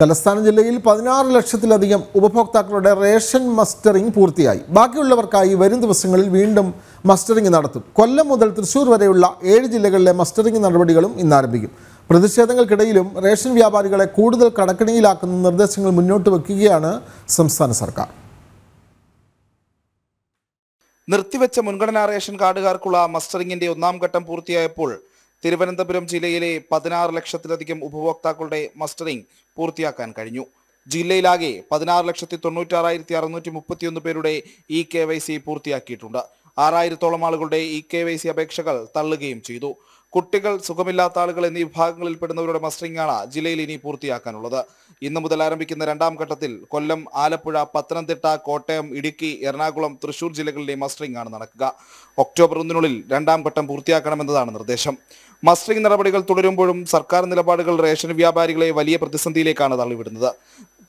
തലസ്ഥാന ജില്ലയിൽ പതിനാറ് ലക്ഷത്തിലധികം ഉപഭോക്താക്കളുടെ റേഷൻ മസ്റ്ററിംഗ് പൂർത്തിയായി ബാക്കിയുള്ളവർക്കായി വരും ദിവസങ്ങളിൽ വീണ്ടും മസ്റ്ററിംഗ് നടത്തും കൊല്ലം മുതൽ തൃശൂർ വരെയുള്ള ഏഴ് ജില്ലകളിലെ മസ്റ്ററിംഗ് നടപടികളും ഇന്ന് ആരംഭിക്കും പ്രതിഷേധങ്ങൾക്കിടയിലും റേഷൻ വ്യാപാരികളെ കൂടുതൽ കടക്കിണിയിലാക്കുന്ന നിർദ്ദേശങ്ങൾ മുന്നോട്ട് വയ്ക്കുകയാണ് സംസ്ഥാന സർക്കാർ നിർത്തിവെച്ച മുൻഗണനാ റേഷൻ കാർഡുകാർക്കുള്ള മസ്റ്ററിംഗിന്റെ ഒന്നാം ഘട്ടം പൂർത്തിയായപ്പോൾ തിരുവനന്തപുരം ജില്ലയിലെ പതിനാറ് ലക്ഷത്തിലധികം ഉപഭോക്താക്കളുടെ മസ്റ്ററിംഗ് പൂർത്തിയാക്കാൻ കഴിഞ്ഞു ജില്ലയിലാകെ പതിനാറ് ലക്ഷത്തി തൊണ്ണൂറ്റാറായിരത്തി അറുന്നൂറ്റി മുപ്പത്തിയൊന്ന് പേരുടെ ഇ കെ വൈ സി പൂർത്തിയാക്കിയിട്ടുണ്ട് ആറായിരത്തോളം ആളുകളുടെ ഇ കെ വൈ സി അപേക്ഷകൾ തള്ളുകയും ചെയ്തു കുട്ടികൾ സുഖമില്ലാത്ത ആളുകൾ എന്നീ വിഭാഗങ്ങളിൽ പെടുന്നവരുടെ മസ്റ്ററിംഗാണ് ജില്ലയിൽ ഇനി പൂർത്തിയാക്കാനുള്ളത് ഇന്ന് മുതൽ ആരംഭിക്കുന്ന രണ്ടാം ഘട്ടത്തിൽ കൊല്ലം ആലപ്പുഴ പത്തനംതിട്ട കോട്ടയം ഇടുക്കി എറണാകുളം തൃശൂർ ജില്ലകളിലെ മസ്റ്ററിംഗ് ആണ് നടക്കുക ഒക്ടോബർ ഒന്നിനുള്ളിൽ രണ്ടാം ഘട്ടം പൂർത്തിയാക്കണമെന്നതാണ് നിർദ്ദേശം മസ്റ്ററിംഗ് നടപടികൾ തുടരുമ്പോഴും സർക്കാർ നിലപാടുകൾ റേഷൻ വ്യാപാരികളെ വലിയ പ്രതിസന്ധിയിലേക്കാണ് തള്ളിവിടുന്നത്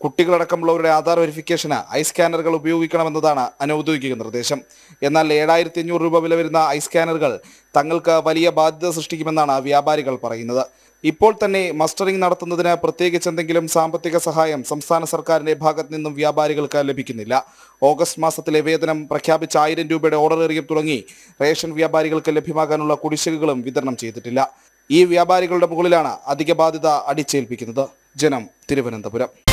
കുട്ടികളടക്കമുള്ളവരുടെ ആധാർ വെരിഫിക്കേഷന് ഐ സ്കാനറുകൾ ഉപയോഗിക്കണമെന്നതാണ് അനൗദ്യോഗിക നിർദ്ദേശം എന്നാൽ ഏഴായിരത്തി അഞ്ഞൂറ് രൂപ വില വരുന്ന ഐ സ്കാനറുകൾ തങ്ങൾക്ക് വലിയ ബാധ്യത സൃഷ്ടിക്കുമെന്നാണ് വ്യാപാരികൾ പറയുന്നത് ഇപ്പോൾ തന്നെ മസ്റ്ററിംഗ് നടത്തുന്നതിന് പ്രത്യേകിച്ച് എന്തെങ്കിലും സാമ്പത്തിക സഹായം സംസ്ഥാന സർക്കാരിന്റെ ഭാഗത്തു നിന്നും വ്യാപാരികൾക്ക് ലഭിക്കുന്നില്ല ഓഗസ്റ്റ് മാസത്തിലെ വേതനം പ്രഖ്യാപിച്ച ആയിരം രൂപയുടെ ഓർഡർ എറിയും തുടങ്ങി റേഷൻ വ്യാപാരികൾക്ക് ലഭ്യമാകാനുള്ള കുടിശ്ശികകളും വിതരണം ചെയ്തിട്ടില്ല ഈ വ്യാപാരികളുടെ മുകളിലാണ് അധിക ബാധ്യത അടിച്ചേൽപ്പിക്കുന്നത് ജനം തിരുവനന്തപുരം